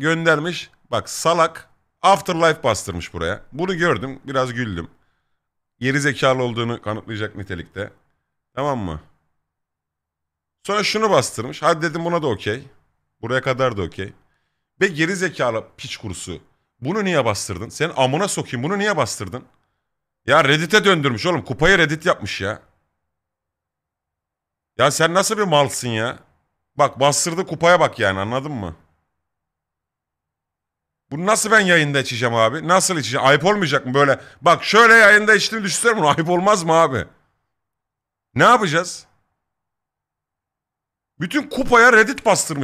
göndermiş. Bak salak Afterlife bastırmış buraya. Bunu gördüm biraz güldüm. Geri zekalı olduğunu kanıtlayacak nitelikte. Tamam mı? Sonra şunu bastırmış. Hadi dedim buna da okey. Buraya kadar da okey. Ve geri zekalı piç kursu, Bunu niye bastırdın? Sen amına sokayım bunu niye bastırdın? Ya Reddit'e döndürmüş oğlum. Kupayı Reddit yapmış ya. Ya sen nasıl bir malsın ya? Bak bastırdı kupaya bak yani anladın mı? Bunu nasıl ben yayında içeceğim abi? Nasıl içeceğim? Ayıp olmayacak mı böyle? Bak şöyle yayında içtiğini düşünsene bunu. Ayıp olmaz mı abi? Ne yapacağız? Bütün kupaya Reddit bastırmış.